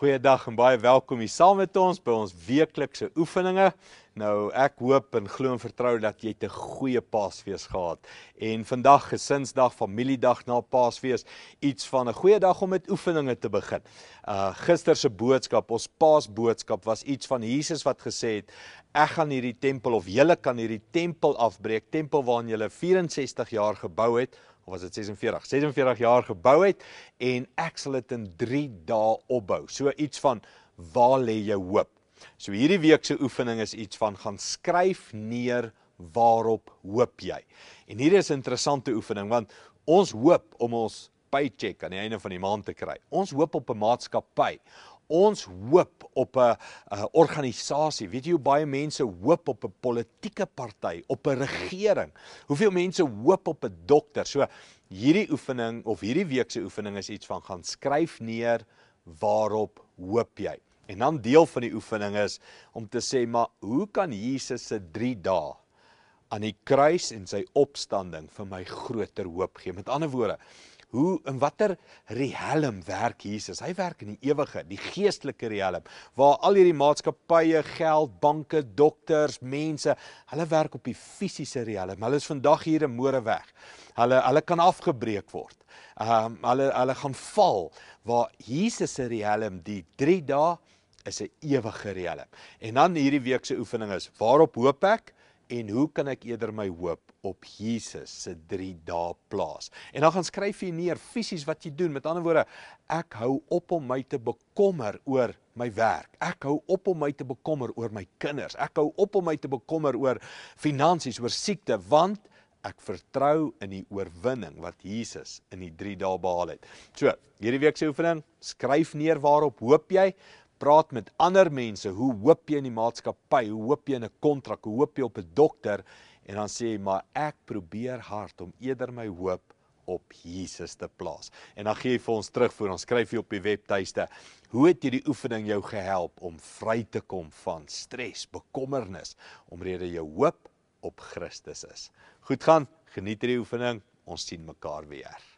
Goeiedag en baie welkom hier saam met ons by ons weeklikse oefeninge. Nou ek hoop en glo en vertrou dat jy 'n goeie Paasfees gehad en vandag gesinsdag, familiedag na Paasfees iets van 'n goeie dag om met oefeninge te begin. Uh gister se boodskap, ons Paasboodskap was iets van Jesus wat gesê het Ek gaan hierdie tempel of julle kan hierdie tempel afbreek, tempel waarna julle 64 jaar gebou het, of was dit 46? 46 jaar gebou het en ek sal dit in 3 dae opbou. So iets van waar lê jou hoop? So hierdie week se oefening is iets van gaan skryf neer waarop hoop jy. En hier is 'n interessante oefening want ons hoop om ons paycheck aan die einde van die maand te kry. Ons hoop op 'n maatskappy ons hoop op 'n eh, organisasie. Weet jy hoe baie mense hoop op 'n politieke party, op 'n regering. Hoeveel mense hoop op 'n dokter. So hierdie oefening of hierdie week se oefening is iets van gaan skryf neer waarop hoop jy. En dan deel van die oefening is om te sê maar hoe kan Jesus se 3 dae aan die kruis en sy opstanding vir my groter hoop gee? Met ander woorde, hoe in watter riekelm werk Jesus? Hy werk in die ewige, die geestelike riekelm waar al hierdie maatskappye, geld, banke, dokters, mense, hulle werk op die fisiese riekelm. Hulle is vandag hier en môre weg. Hulle hulle kan afgebreek word. Ehm um, hulle hulle gaan val waar Jesus se riekelm die 3 dae is 'n ewige riekelm. En dan hierdie week se oefening is: Waarop hoop ek? en hoe kan ek eerder my hoop op Jesus se 3 dae plaas? En dan gaan skryf jy neer fisies wat jy doen. Met ander woorde, ek hou op om my te bekommer oor my werk. Ek hou op om my te bekommer oor my kinders. Ek hou op om my te bekommer oor finansies, oor siekte, want ek vertrou in die oorwinning wat Jesus in die 3 dae behaal het. So, hierdie week se oefening, skryf neer waarop hoop jy? praat met ander mense, hoe hoop jy in die maatskappy? Hoe hoop jy in 'n kontrak? Hoe hoop jy op 'n dokter? En dan sê jy maar ek probeer hard om eerder my hoop op Jesus te plaas. En dan gee jy vir ons terugvoer, ons skryf hier op die webtuiste. Hoe het hierdie oefening jou gehelp om vry te kom van stres, bekommernis omrede jou hoop op Christus is? Goed gaan, geniet hierdie oefening. Ons sien mekaar weer.